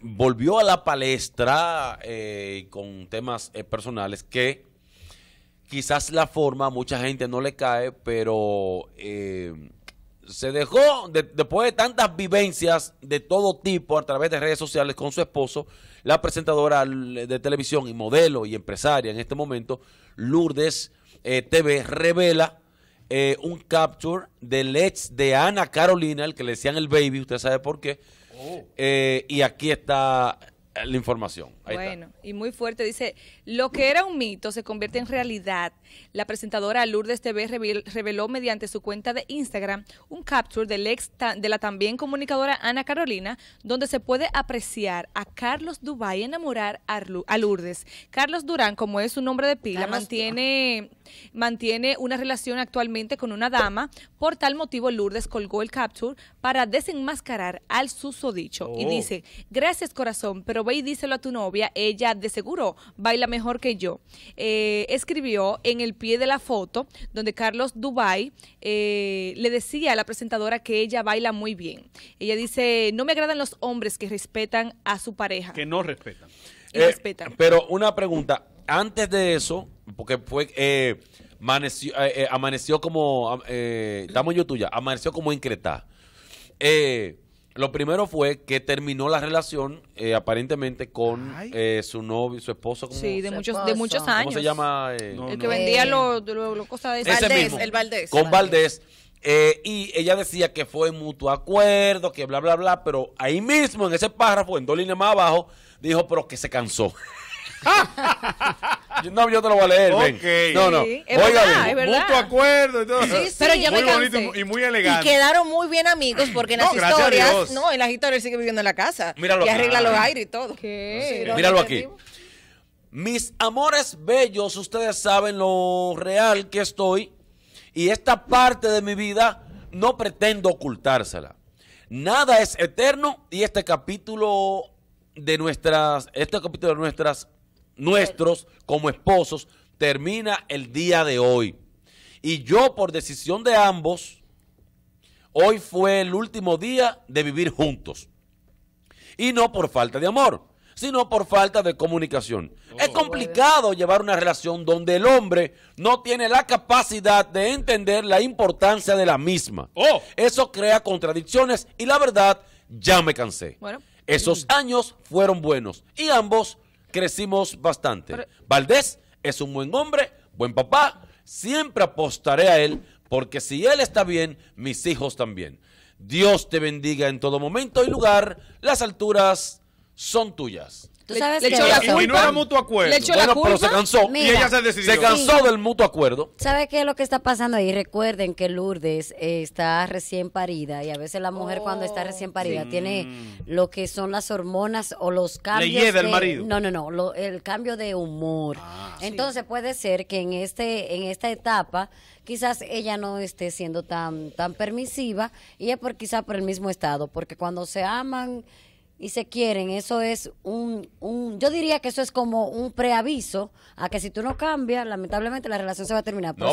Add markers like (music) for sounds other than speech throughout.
volvió a la palestra eh, con temas eh, personales que quizás la forma mucha gente no le cae, pero eh, se dejó, después de tantas vivencias de todo tipo a través de redes sociales con su esposo, la presentadora de televisión y modelo y empresaria en este momento, Lourdes TV, revela un capture del ex de Ana Carolina, el que le decían el baby, usted sabe por qué eh, y aquí está la información bueno, y muy fuerte. Dice, lo que era un mito se convierte en realidad. La presentadora Lourdes TV reveló mediante su cuenta de Instagram un capture del ex de la también comunicadora Ana Carolina, donde se puede apreciar a Carlos Dubai enamorar a Lourdes. Carlos Durán, como es su nombre de pila, mantiene, mantiene una relación actualmente con una dama. Por tal motivo, Lourdes colgó el capture para desenmascarar al susodicho. Y oh. dice, gracias corazón, pero ve y díselo a tu novia ella de seguro baila mejor que yo. Eh, escribió en el pie de la foto donde Carlos Dubai eh, le decía a la presentadora que ella baila muy bien. Ella dice, no me agradan los hombres que respetan a su pareja. Que no respetan. Eh, pero una pregunta, antes de eso, porque fue... Amaneció, como, estamos yo tuya, amaneció como en Eh, lo primero fue que terminó la relación eh, aparentemente con eh, su novio, su esposo. ¿cómo? Sí, de muchos, de muchos años. ¿Cómo se llama? Eh? el que vendía los lo, cosas de el Valdés. Con Valdés. y ella decía que fue mutuo acuerdo, que bla, bla, bla, pero ahí mismo, en ese párrafo, en dos líneas más abajo, dijo, pero que se cansó. (laughs) no, yo te lo voy a leer. No, no. Oiga, verdad, es verdad. acuerdo y todo. Sí, sí. Pero yo muy me bonito y, muy elegante. Y quedaron muy bien amigos porque en las historias, no, en las historias sigue viviendo en la casa. Míralo y arregla los aires y todo. Míralo aquí. Mis amores bellos, ustedes saben lo real que estoy y esta parte de mi vida no pretendo ocultársela. Nada es eterno y este capítulo de nuestras, este capítulo de nuestras nuestros como esposos termina el día de hoy. Y yo, por decisión de ambos, hoy fue el último día de vivir juntos. Y no por falta de amor, sino por falta de comunicación. Es oh. complicado llevar una relación donde el hombre no tiene la capacidad de entender la importancia de la misma. Oh. Eso crea contradicciones y la verdad, ya me cansé. Esos años fueron buenos y ambos crecimos bastante. Valdés es un buen hombre, buen papá, siempre apostaré a él, porque si él está bien, mis hijos también. Dios te bendiga en todo momento y lugar, las alturas son tuyas. ¿Tú sabes que Y no era mutuo acuerdo. Pero se cansó. y ella se decidió. Se cansó del mutuo acuerdo. ¿Sabe qué es lo que está pasando ahí? Recuerden que Lourdes eh, está recién parida y a veces la mujer cuando está oh, recién parida tiene lo que son las hormonas o los cambios. Le marido. No, no, no. el cambio de humor. Ah, Entonces puede ser que en, este, en esta etapa quizás ella no esté siendo tan, tan permisiva y es por quizás por el mismo estado. Porque cuando se aman y se quieren, eso es un, un, yo diría que eso es como un preaviso a que si tú no cambias, lamentablemente la relación se va a terminar. no,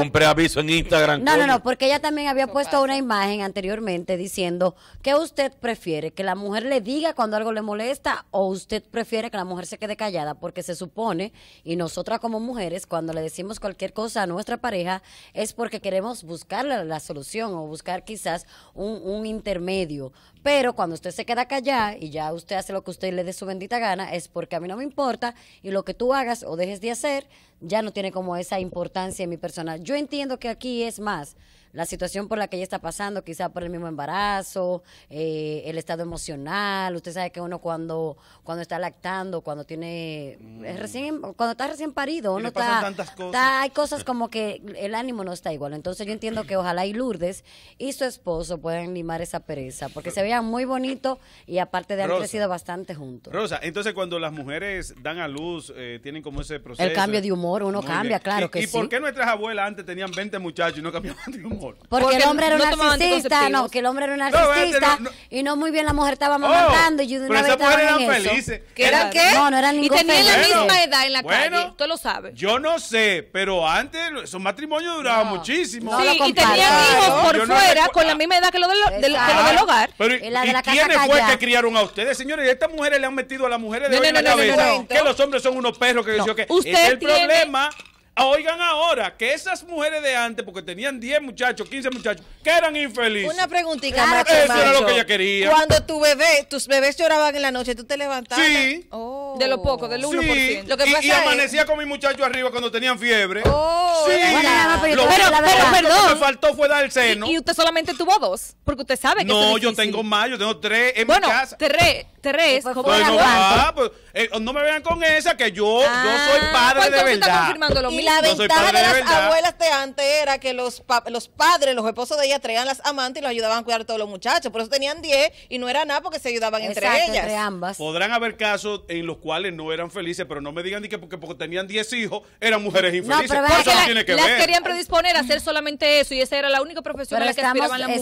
un preaviso en Instagram. No, no, no, porque ella también había puesto una imagen anteriormente diciendo que usted prefiere que la mujer le diga cuando algo le molesta o usted prefiere que la mujer se quede callada, porque se supone, y nosotras como mujeres, cuando le decimos cualquier cosa a nuestra pareja, es porque queremos buscar la, solución o buscar quizás un, un intermedio. Pero cuando usted se queda callada, y ya usted hace lo que usted le dé su bendita gana, es porque a mí no me importa y lo que tú hagas o dejes de hacer ya no tiene como esa importancia en mi persona. Yo entiendo que aquí es más la situación por la que ella está pasando, quizá por el mismo embarazo, eh, el estado emocional. Usted sabe que uno cuando, cuando está lactando, cuando tiene eh, mm. recién, cuando está recién parido, hay cosas como que el ánimo no está igual. Entonces yo entiendo que ojalá y Lourdes y su esposo puedan limar esa pereza, porque se veían muy bonito y aparte de haber crecido bastante juntos. Rosa, entonces cuando las mujeres dan a luz, eh, tienen como ese proceso. El cambio de humor, uno cambia, claro que sí. ¿Y por qué nuestras abuelas antes tenían 20 muchachos y no cambiaban de humor? Porque, el hombre era un narcisista, no, que el hombre era un narcisista y no muy bien la mujer estaba matando y yo de una pero vez esas mujeres eran felices. ¿Qué era qué? No, no eran Y tenían la misma edad en la bueno, calle, tú lo sabes. Yo no sé, pero antes esos matrimonios duraban muchísimo. Sí, y tenían hijos por fuera con la misma edad que lo del hogar. ¿y quiénes fue que criaron a ustedes, señores? Estas mujeres le han metido a las mujeres de hoy en la cabeza que los hombres son unos perros que que este es el problema Oigan ahora que esas mujeres de antes, porque tenían 10 muchachos, 15 muchachos, que eran infelices. Una preguntita, Eso era lo que ella quería. Cuando tu bebé, tus bebés lloraban en la noche, tú te levantabas. Sí. Oh. De lo poco, del 1%. que y, y, amanecía con mi muchacho arriba cuando tenían fiebre. Oh, sí. pero, perdón. Lo que me faltó fue dar el seno. Y, usted solamente tuvo dos, porque usted sabe que No, yo tengo más, yo tengo tres en mi casa. tres tres. Ah, pues, eh, no me vean con esa, que yo, yo soy ah, padre pues de verdad. lo mismo la ventaja de, las abuelas de antes era que los, los padres, los esposos de ellas, traían las amantes y los ayudaban a cuidar a todos los muchachos. Por eso tenían 10 y no era nada porque se ayudaban entre ellas. Entre ambas. Podrán haber casos en los cuales no eran felices, pero no me digan ni que porque, porque tenían 10 hijos eran mujeres infelices. tiene que las querían predisponer a hacer solamente eso y esa era la única profesión a la que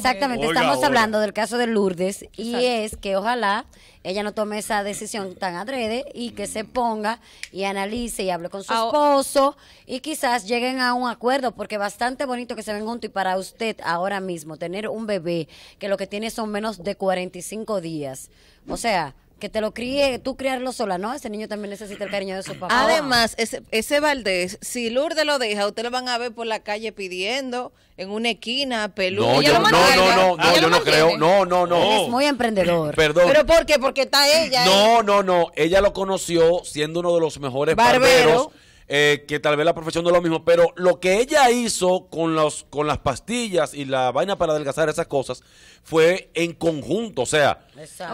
Exactamente, estamos hablando del caso de Lourdes y es que ojalá ella no tome esa decisión tan adrede y que se ponga y analice y hable con su ah, esposo y quizás lleguen a un acuerdo, porque bastante bonito que se ven juntos y para usted ahora mismo tener un bebé que lo que tiene son menos de 45 días. O sea, que te lo críe, tú criarlo sola, ¿no? Ese niño también necesita el cariño de su papá. Además, ese, ese Valdés, si Lourdes lo deja, usted lo van a ver por la calle pidiendo, en una esquina, peludo. No, yo, no, no, no, yo no creo. No, no, no. Es muy emprendedor. Perdón. ¿Pero por qué? Porque está ella. No, no, no. Ella lo conoció siendo uno de los mejores barberos. Eh, que tal vez la profesión no lo mismo, pero lo que ella hizo con, los, con las pastillas y la vaina para adelgazar esas cosas fue en conjunto, o sea,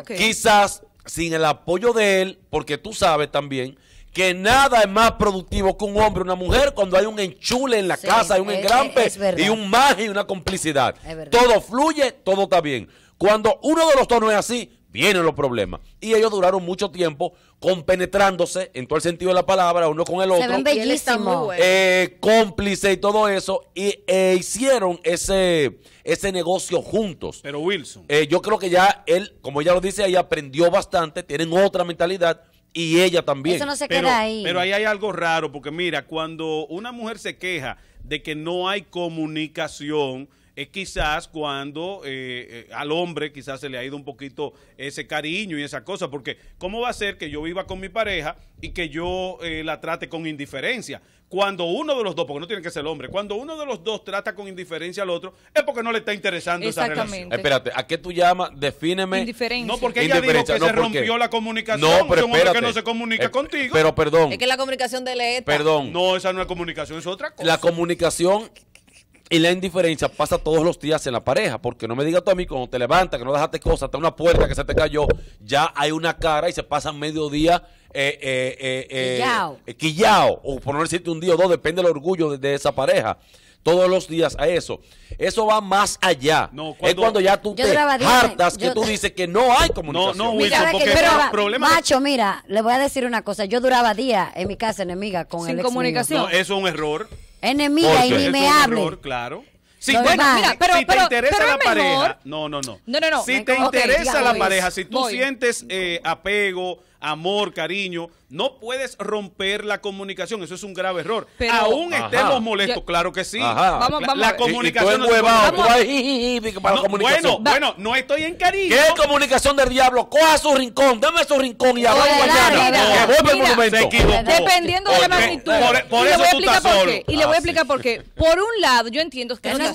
quizás sin el apoyo de él, porque tú sabes también que nada es más productivo que un hombre o una mujer cuando hay un enchule en la casa, hay un engrampe y un magia y una complicidad. Todo fluye, todo está bien. Cuando uno de los dos no es así, vienen los problemas. Y ellos duraron mucho tiempo compenetrándose, en todo el sentido de la palabra, uno con el otro. Se ven Eh, cómplice y todo eso. Y eh, hicieron ese, ese negocio juntos. Pero Wilson. Eh, yo creo que ya él, como ella lo dice, ahí aprendió bastante, tienen otra mentalidad. Y ella también. pero, ahí. Pero ahí hay algo raro, porque mira, cuando una mujer se queja de que no hay comunicación, es quizás cuando eh, eh, al hombre quizás se le ha ido un poquito ese cariño y esa cosa, porque ¿cómo va a ser que yo viva con mi pareja y que yo eh, la trate con indiferencia? Cuando uno de los dos, porque no tiene que ser el hombre, cuando uno de los dos trata con indiferencia al otro, es porque no le está interesando esa relación. Espérate, ¿a qué tú llamas? Defíneme. Indiferencia. No, porque ella dijo que se rompió la comunicación. No, pero que no se comunica contigo. Pero perdón. Es que la comunicación de ETA. Perdón. No, esa no es comunicación, es otra cosa. La comunicación y la indiferencia pasa todos los días en la pareja, porque no me digas tú a mí cuando te levantas, que no dejaste cosas, hasta una puerta que se te cayó, ya hay una cara y se pasa medio día eh, eh, eh, eh, eh quillao. o por no decirte un día o dos, depende del orgullo de, esa pareja. Todos los días a eso. Eso va más allá. es cuando ya tú te hartas que tú dices que no hay comunicación. No, no, Wilson, mira, porque problema Macho, mira, le voy a decir una cosa. Yo duraba días en mi casa enemiga con Sin comunicación. No, eso es un error. Enemiga y me hable. claro. bueno, mira, pero, si te interesa la pareja, no, no, no. No, no, no. Si te interesa la pareja, si tú sientes eh, apego, amor, cariño, no puedes romper la comunicación. Eso es un grave error. Pero, Aún estemos molestos, claro que sí. La, comunicación. Bueno, bueno, no estoy en cariño. ¿Qué comunicación del diablo? Coja su rincón, dame su rincón y hablamos mañana. que Dependiendo de la magnitud. Por, e- y eso le voy a explicar por qué. Y le voy a ah, explicar por qué. Por un lado, yo entiendo que Si hubo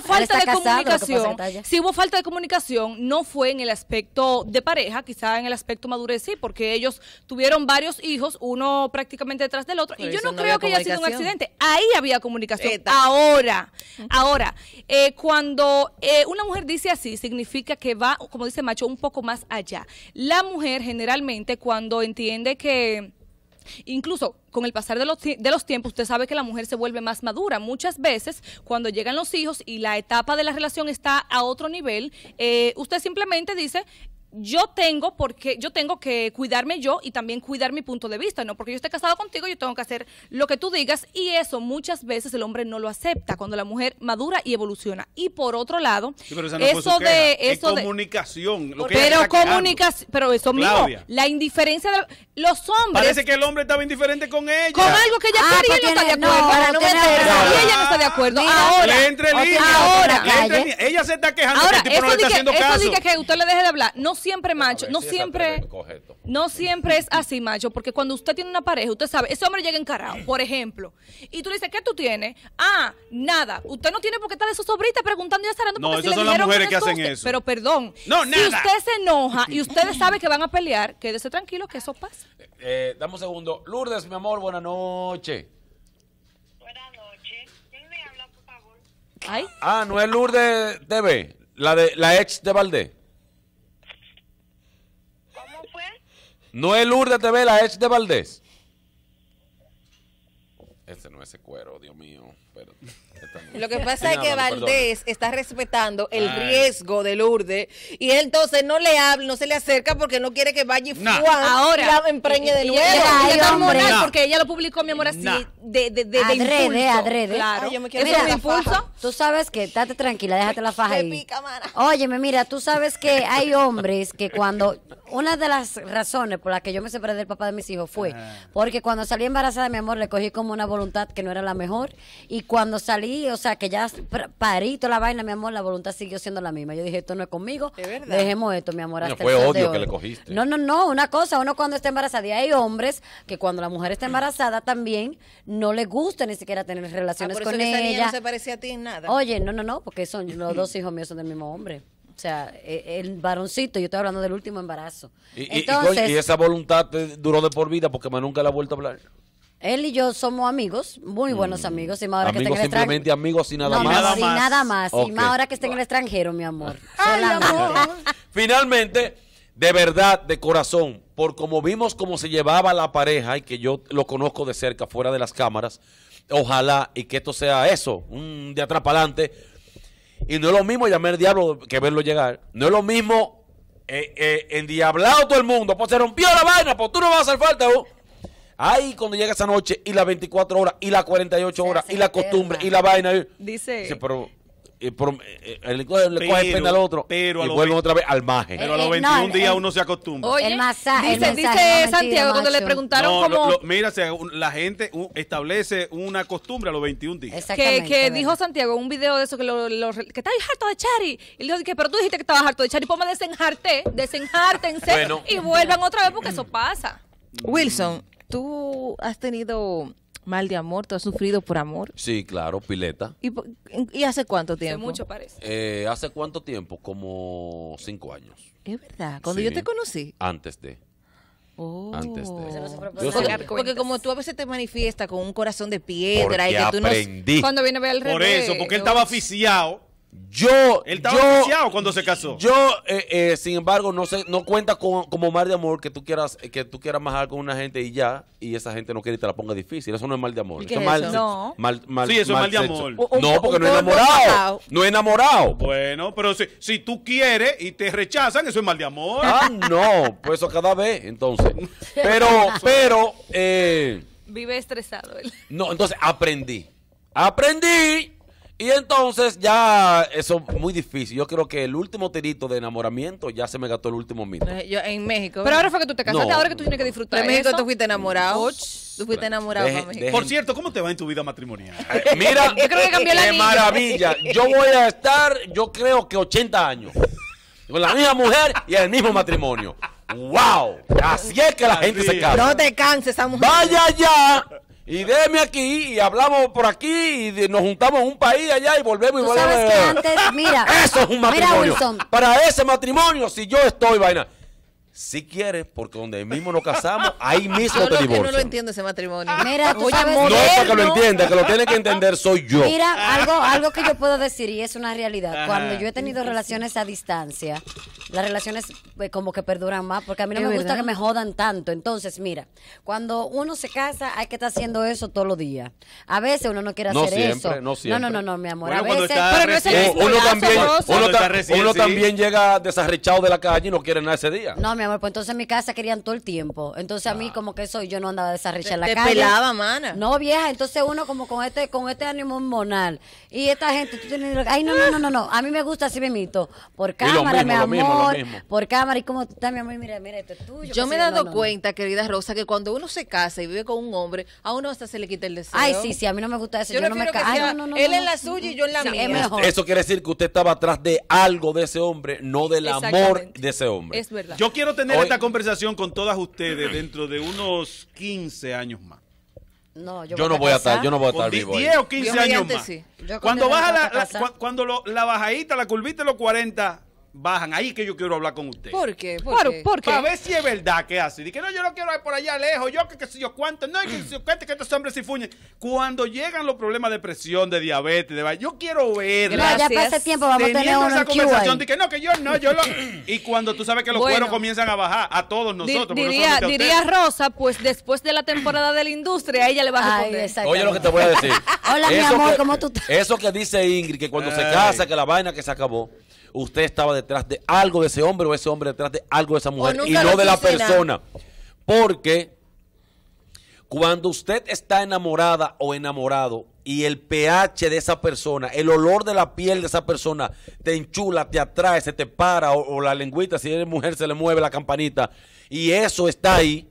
falta de comunicación, si hubo falta de comunicación, no fue en el aspecto de pareja, quizá en el aspecto madurez sí, porque ellos tuvieron varios hijos, uno prácticamente detrás del otro, y yo no, creo que haya sido un accidente. Ahí había comunicación. Ahora, ahora, eh, cuando eh, una mujer dice así, significa que va, como dice Macho, un poco más allá. La mujer generalmente cuando entiende que... Incluso con el pasar de los, de los, tiempos, usted sabe que la mujer se vuelve más madura. Muchas veces, cuando llegan los hijos y la etapa de la relación está a otro nivel, eh, usted simplemente dice, yo tengo porque yo tengo que cuidarme yo y también cuidar mi punto de vista, no porque yo esté casado contigo, yo tengo que hacer lo que tú digas y eso muchas veces el hombre no lo acepta cuando la mujer madura y evoluciona. Y por otro lado, eso, de eso de, comunicación, lo que pero comunicación, pero eso mismo, la indiferencia de los hombres. Parece que el hombre estaba indiferente con ella. Con algo que ella ah, quería y no pues está de acuerdo. y ella no está de acuerdo. ahora, ahora, ella se está quejando ahora, que el tipo no le está haciendo eso caso. que usted le deje de hablar. No siempre, macho, no siempre, no siempre es así, macho, porque cuando usted tiene una pareja, usted sabe, ese hombre llega encarado, por ejemplo, y tú le dices, ¿qué tú tienes? Ah, nada, usted no tiene por qué estar de sobrita preguntando y ya porque no, son las mujeres que, hacen eso. Pero perdón, no, si usted se enoja y ustedes (clears throat) sabe que van a pelear, quédese tranquilo que eso pasa. Eh, eh dame un segundo. Lourdes, mi amor, buenas noches. Buenas noches. ¿Quién me habla, por favor? Ah, no es Lourdes TV, la, de, la ex de Valdés. No es Lourdes TV, la ex de Valdés. Este no es ese cuero, Dios mío. Lo que pasa es que Valdés está respetando el riesgo de Lourdes y él entonces no le habla, no se le acerca porque no quiere que vaya y ahora la empreñe eh, de eh, nuevo. porque ella lo publicó, mi amor, así de, de, de, adrede, adrede. Claro. Tú sabes que, estate tranquila, déjate la (laughs) faja ahí. me Óyeme, mira, tú sabes que hay hombres que cuando una de las razones por las que yo me separé del papá de mis hijos fue ah. porque cuando salí embarazada, mi amor, le cogí como una voluntad que no era la mejor. Y cuando salí, o sea, que ya parí toda la vaina, mi amor, la voluntad siguió siendo la misma. Yo dije, esto no es conmigo. Dejemos esto, mi amor. Hasta no, fue odio que le cogiste. No, no, no. Una cosa, uno cuando está embarazada, y hay hombres que cuando la mujer está embarazada también no le gusta ni siquiera tener relaciones ah, con ella. no se parecía a ti en nada. Oye, no, no, no, porque son los dos hijos míos son del mismo hombre. O sea, e, el varoncito, yo estoy hablando del último embarazo. Y, esa voluntad duró de por vida porque más nunca la ha vuelto a hablar. Él y yo somos amigos, muy buenos mm. amigos. Y más ahora amigos que estén en el amigos y nada más. Nada Y nada más. Y ahora que esté en el extranjero, mi (laughs) amor. Finalmente, de verdad, de corazón, por como vimos cómo se llevaba la pareja y que yo lo conozco de cerca, fuera de las cámaras, ojalá y que esto sea eso, un de atrás para adelante. Y no es lo mismo llamar al diablo que verlo llegar. No es lo mismo eh, eh, endiablado todo el mundo. Pues se rompió la vaina, pues tú no vas a hacer falta. Ay, cuando llega esa noche y las 24 horas y las 48 horas y la costumbre y la vaina. Eh. dice, pero eh, eh, el le coge pena al otro pero y vuelven otra vez al maje. Pero a los 21 días uno se acostumbra. Oye, el masaje. dice, dice Santiago cuando le preguntaron cómo... mira, la gente establece una costumbre a los 21 días. Exactamente, que, dijo Santiago un video de eso que, lo, que harto de Chari. Y le dijo, pero tú dijiste que estabas harto de Chari. Ponme pues desenjarte, desenjártense bueno. y vuelvan otra vez porque eso pasa. Wilson, ¿Tú has tenido mal de amor? ¿Tú has sufrido por amor? Sí, claro, pileta. ¿Y, hace cuánto tiempo? Hace mucho parece. Eh, ¿Hace cuánto tiempo? Como cinco años. Es verdad, cuando yo te conocí. Antes de. Oh. Antes de. porque, como tú a veces te manifiestas con un corazón de piedra y que tú aprendí. no. Cuando viene a ver rey. Por eso, porque él estaba aficiado. Yo. Él yo, cuando se casó. Yo, eh, eh, sin embargo, no sé, no cuenta con, como mal de amor que tú quieras eh, que tú quieras majar con una gente y ya, y esa gente no quiere y te la ponga difícil. Eso no es mal de amor. Eso es mal, No. sí, eso es mal de amor. no, porque no es enamorado. No es enamorado. Bueno, pero si, tú quieres y te rechazan, eso es mal de amor. Ah, no. Pues eso cada vez, entonces. Pero, (laughs) pero. Vive estresado él. No, entonces aprendí. Aprendí y entonces ya eso es muy difícil. Yo creo que el último tirito de enamoramiento ya se me gastó el último mito. Eh, en México. Pero ahora fue que tú te casaste, ahora que tú tienes que disfrutar. En México tú fuiste enamorado. tú fuiste enamorado. México. Por cierto, ¿cómo te va en tu vida matrimonial? (laughs) Eh, mira, yo creo que eh, cambié la Qué maravilla. Yo voy a estar, yo creo que 80 años. Con la misma mujer y el mismo matrimonio. ¡Wow! Así es que la gente se cansa No te canses, esa mujer. Vaya ya y deme aquí y hablamos por aquí y nos juntamos en un país allá y volvemos y volvemos. Sabes que antes, mira, (laughs) Eso es un matrimonio. Para ese matrimonio, si yo estoy vaina. Si quieres, porque donde mismo nos casamos, ahí (laughs) mismo te divorcian. Yo no lo entiendo ese matrimonio. Mira, tú no es que lo entienda, que lo tiene que entender soy yo. Mira, algo, algo que yo puedo decir y es una realidad. Cuando yo he tenido relaciones a distancia, las relaciones eh, como que perduran más, porque a mí no me gusta que me jodan tanto. Entonces, mira, cuando uno se casa, hay que estar haciendo eso todos los días. A veces uno no quiere hacer no siempre, eso. No, siempre. no, no, no, mi amor. a veces, uno, también, llega desarrechado de la calle y no quiere nada ese día. No, mi amor, pues entonces en mi casa querían todo el tiempo. Entonces a mí ah. como que eso yo no andaba de esa la te calle. mana. No, vieja, entonces uno como con este con este ánimo monal. Y esta gente tú tienes ay no, no, no, no, no. A mí me gusta así mito. por cámara, mi amor, por cámara y como tú estás, mi amor, mira, mira, esto es tuyo. Yo me he dado cuenta, querida Rosa, que cuando uno se casa y vive con un hombre, a uno hasta se le quita el deseo. Ay, sí, sí, a mí no me gusta eso, yo, no me que Él en la suya y yo en la mía. Eso quiere decir que usted estaba atrás de algo de ese hombre, no del amor de ese hombre. Es verdad. Yo quiero tener esta conversación con todas ustedes dentro de unos 15 años más. No, yo, no voy a estar, yo no voy a estar vivo. 10 o 15 años más. Cuando baja la, cuando lo, la bajadita, la curvita de los 40, bajan. Ahí que yo quiero hablar con usted. ¿Por qué? a Para ver si es verdad que así. Dice que no, yo no quiero ir por allá lejos. Yo que yo cuánto. No, que si que estos hombres se fuñen. Cuando llegan los problemas de presión, de diabetes, de yo quiero ver. ya pasa tiempo, vamos a tener una conversación. Dice no, que yo no, yo Y cuando tú sabes que los bueno, cueros comienzan a bajar, a todos nosotros. Diría, diría Rosa, pues después de la temporada de la industria, ella le va a responder. Oye, lo que te voy a decir. (laughs) Hola, mi amor, ¿cómo tú estás? Eso que dice Ingrid, que cuando se casa, que la vaina que se acabó usted estaba detrás de algo de ese hombre o ese hombre detrás de algo de esa mujer y no de la persona. Porque cuando usted está enamorada o enamorado y el pH de esa persona, el olor de la piel de esa persona te enchula, te atrae, se te para o, la lengüita, si eres mujer se le mueve la campanita y eso está ahí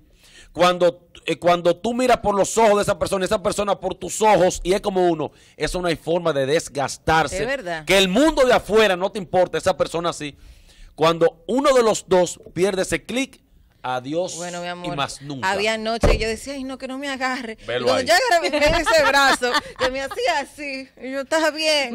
cuando, eh, cuando tú miras por los ojos de esa persona, esa persona por tus ojos, y es como uno, eso no hay forma de desgastarse. verdad. Que el mundo de afuera no te importa, esa persona sí. Cuando uno de los dos pierde ese clic, Adiós bueno, mi amor, y más nunca. Había noche y yo decía, ay, no, que no me agarre. yo y cuando ya agarré ese brazo, que me hacía así. Y yo, estaba bien.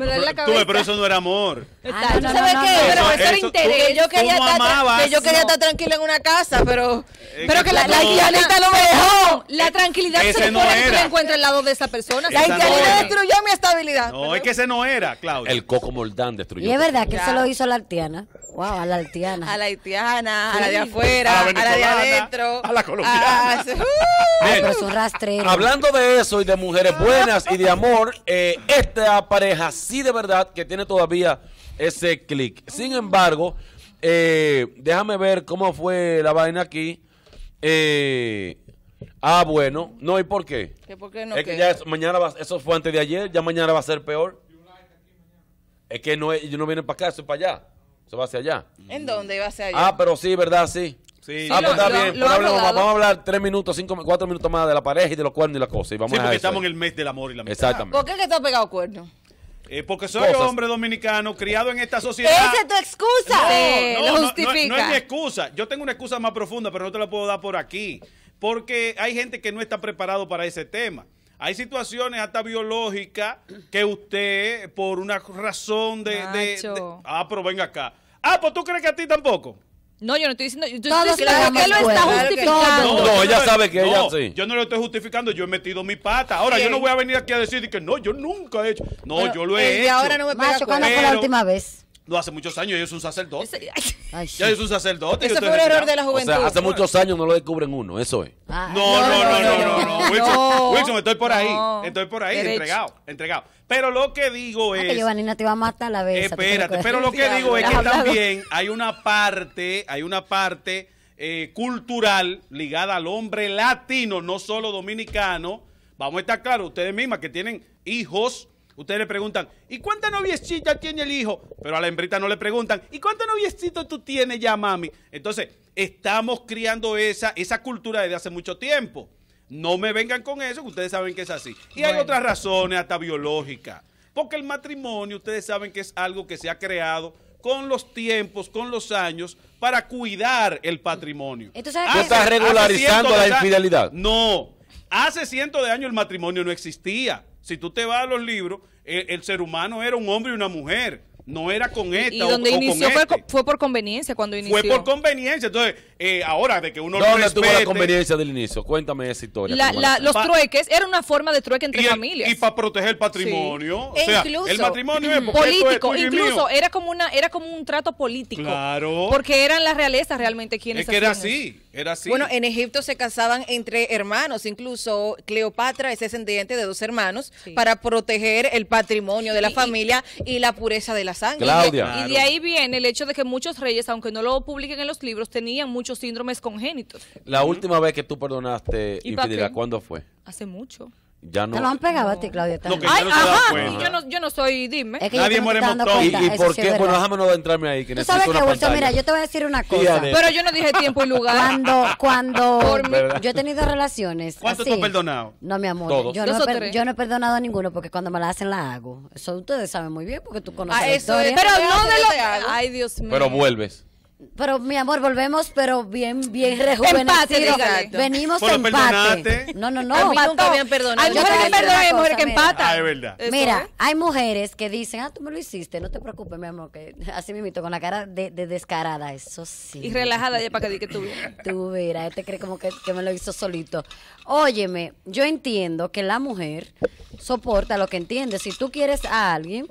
pero eso no era amor. Ah, no, sabes no, no, pero eso, era interés. Que yo quería, estar, que yo quería estar tranquila en una casa, pero, pero que, la, la lo dejó. La tranquilidad se encuentra que tú al lado de esa persona. la idealidad destruyó mi estabilidad. No, es que ese no era, Claudia. El Coco Moldán destruyó. Y es verdad que se lo hizo la altiana. Wow, a la altiana. A la haitiana, a la de afuera, a la a la ah, Hablando de eso y de mujeres buenas y de amor, eh, esta pareja sí de verdad que tiene todavía ese clic. Sin embargo, eh, déjame ver cómo fue la vaina aquí. Eh, ah, bueno. No, ¿y por qué? ya mañana eso fue antes de ayer, ya mañana va a ser peor. Es que no, ellos no vienen para acá, eso es para allá. se va hacia allá. ¿En dónde va hacia allá? Ah, pero sí, ¿verdad? Sí vamos a hablar tres minutos, cinco, cuatro minutos más de la pareja y de los cuernos y las cosas. sí, porque estamos en el mes del amor y la amistad. Exactamente. ¿Por qué es que está pegado cuernos? Eh, porque soy un hombre dominicano criado en esta sociedad. Esa es tu excusa. No, no, es mi excusa. Yo tengo una excusa más profunda, pero no te la puedo dar por aquí. Porque hay gente que no está preparado para ese tema. Hay situaciones hasta biológicas que usted, por una razón de ah, pero venga acá. Ah, pues tú crees que a ti tampoco. No, yo no estoy diciendo. Yo estoy que lo está justificando. No, ella sabe que ella sí. Yo no lo estoy justificando, yo he metido mi pata. Ahora, yo no voy a venir aquí a decir que no, yo nunca he hecho. No, yo lo he hecho. Y ahora no me pega. ¿Cuándo fue la última vez? No, hace muchos años, ellos son un sacerdote. Ay, ya es un sacerdote. Ese (laughs) fue un error de la juventud. O sea, hace muchos años no lo descubren uno, eso es. Ah, no, no, no, no, no, no, Wilson, Wilson, estoy por ahí. Estoy por ahí, entregado, entregado. Pero lo que digo ah, es. que no te va a matar la vez. Espérate, pero lo (laughs) que digo es que también hay una parte, hay una parte eh, cultural ligada al hombre latino, no solo dominicano. Vamos a estar claros, ustedes mismas que tienen hijos Ustedes le preguntan, ¿y cuántas noviecita tiene el hijo? Pero a la hembrita no le preguntan, ¿y cuánta noviecita tú tienes ya, mami? Entonces, estamos criando esa, esa cultura desde hace mucho tiempo. No me vengan con eso, que ustedes saben que es así. Y hay otras razones, hasta biológicas. Porque el matrimonio, ustedes saben que es algo que se ha creado con los tiempos, con los años, para cuidar el patrimonio. estás regularizando la infidelidad? No. Hace cientos de años el matrimonio no existía. Si tú te vas a los libros, el, ser humano era un hombre y una mujer. No era con esta. Y donde o, o inició fue, este. fue, por conveniencia cuando inició. Fue por conveniencia. Entonces, eh, ahora de que uno No, respete, tuvo la conveniencia del inicio? Cuéntame esa historia. los trueques era una forma de trueque entre familias. Y para proteger el patrimonio. O e sea, el matrimonio es político. incluso era como una, era como un trato político. Claro. Porque eran las realezas realmente quienes. Es que era así. Bueno, en Egipto se casaban entre hermanos, incluso Cleopatra es descendiente de dos hermanos para proteger el patrimonio de la familia y, la pureza de la sangre. Claudia. Y, de ahí viene el hecho de que muchos reyes, aunque no lo publiquen en los libros, tenían muchos síndromes congénitos. La última vez que tú perdonaste infidelidad, ¿cuándo fue? Hace mucho ya no. Te lo han pegado a ti, Claudia. Ay, ajá, yo no, yo no soy, dime. Nadie muere montón. ¿Y, y por qué? Sí bueno, déjame no entrarme ahí. Tú sabes que, Bulto, mira, yo te voy a decir una cosa. Pero yo no dije tiempo y lugar. Cuando, cuando yo he tenido relaciones. ¿Cuánto tú has perdonado? No, mi amor. Yo no, yo no he perdonado a ninguno porque cuando me la hacen la hago. Eso ustedes saben muy bien porque tú conoces ah, la Pero no de lo. Ay, Dios mío. Pero vuelves. Pero mi amor, volvemos, pero bien, bien rejuvenecidos. Venimos empate. No, no, no. A nunca me han perdonado. Hay mujeres que perdonan, hay mujeres que empatan. Ah, es verdad. Mira, hay mujeres que dicen, ah, tú me lo hiciste, no te preocupes, mi amor, que así mismito, con la cara de, descarada, eso sí. Y relajada ya para que diga que tú Tú verás, este cree como que, me lo hizo solito. Óyeme, yo entiendo que la mujer soporta lo que entiende. Si tú quieres a alguien,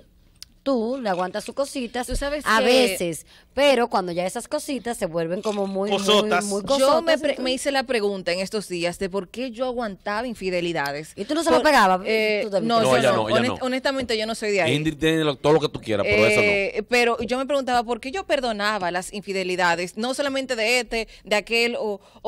tú le aguantas su cosita. Tú sabes a veces. Pero cuando ya esas cositas se vuelven como muy cosotas. Muy, muy yo me, hice la pregunta en estos días de por qué yo aguantaba infidelidades. ¿Y tú no se lo pegabas? Eh, no, no, Honestamente, yo no soy de ahí. todo lo que tú quieras, pero eso no. Eh, pero yo me preguntaba por qué yo perdonaba las infidelidades, no solamente de este, de aquel,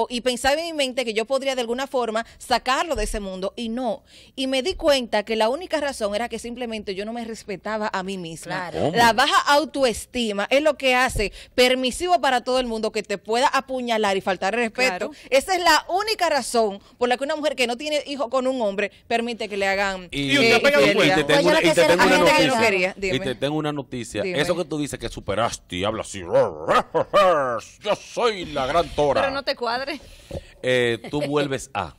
y pensaba en mi mente que yo podría de alguna forma sacarlo de ese mundo, y no. Y me di cuenta que la única razón era que simplemente yo no me respetaba a mí misma. La baja autoestima es lo que hace permisivo para todo el mundo que te pueda apuñalar y faltar respeto. Esa es la única razón por la que una mujer que no tiene hijo con un hombre permite que le hagan. Y, te tengo una, noticia. y te tengo una noticia. Eso que tú dices que superaste y hablas así. Yo soy la gran tora. Pero no te cuadre. tú vuelves a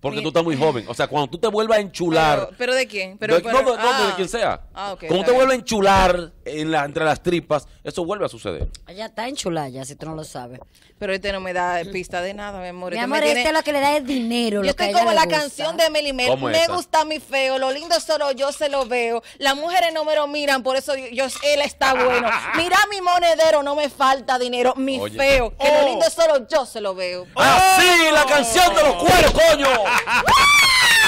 porque eh, tú estás muy joven. O sea, cuando tú te vuelvas a enchular. ¿Pero, de quién? Pero, de, no, de ah. quien sea. Ah, Como te vuelves a enchular en la, entre las tripas, eso vuelve a suceder. Ella está enchulada ya, si tú no lo sabes. Pero este no me da pista de nada, mi amor. Mi este amor, este lo que le da es dinero. Yo estoy como la canción de Meli Me gusta mi feo, lo lindo solo yo se lo veo. Las mujeres no me lo miran, por eso yo, él está bueno. (laughs) Mira mi monedero, no me falta dinero, mi feo. Que lo oh. lindo solo yo se lo veo. Así, la canción de los cueros, coño. 哈哈哈